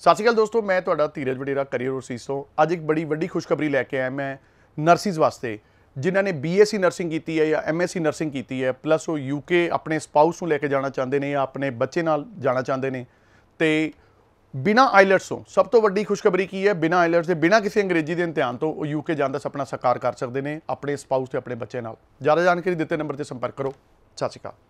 ਸਤਿ ਸ਼੍ਰੀ ਅਕਾਲ ਦੋਸਤੋ ਮੈਂ ਤੁਹਾਡਾ ਧੀਰਜ ਵਡੇਰਾ ਕਰੀਅਰ ਓਵਰਸੀਜ਼ ਤੋਂ ਅੱਜ ਇੱਕ ਬੜੀ ਵੱਡੀ ਖੁਸ਼ਖਬਰੀ ਲੈ ਕੇ ਆਇਆ ਮੈਂ ਨਰਸਿਸ ਵਾਸਤੇ ਜਿਨ੍ਹਾਂ ਨੇ ਬੀਐਸਸੀ ਨਰਸਿੰਗ ਕੀਤੀ ਹੈ ਜਾਂ ਐਮਐਸਸੀ ਨਰਸਿੰਗ ਕੀਤੀ ਹੈ ਪਲੱਸ ਉਹ ਯੂਕੇ ਆਪਣੇ ਸਪਾਊਸ ਨੂੰ ਲੈ ਕੇ ਜਾਣਾ ਚਾਹੁੰਦੇ ਨੇ ਜਾਂ ਆਪਣੇ ਬੱਚੇ ਨਾਲ ਜਾਣਾ ਚਾਹੁੰਦੇ ਨੇ ਤੇ ਬਿਨਾ ਆਇਲਟਸ ਤੋਂ ਸਭ ਤੋਂ ਵੱਡੀ ਖੁਸ਼ਖਬਰੀ ਕੀ ਹੈ ਬਿਨਾ ਆਇਲਟਸ ਦੇ ਬਿਨਾ ਕਿਸੇ ਅੰਗਰੇਜ਼ੀ ਦੇ ਇਮਤਿਹਾਨ ਤੋਂ ਉਹ ਯੂਕੇ ਜਾਣ ਦਾ ਸੁਪਨਾ ਸਾਕਾਰ ਕਰ ਸਕਦੇ ਨੇ ਆਪਣੇ ਸਪਾਊਸ ਤੇ ਆਪਣੇ ਬੱਚੇ ਨਾਲ ਜ਼ਿਆਦਾ ਜਾਣਕਾਰੀ ਦਿੱਤੇ ਨੰਬਰ ਤੇ ਸੰਪਰਕ ਕਰੋ ਸਤਿ ਸ਼੍ਰੀ ਅਕਾਲ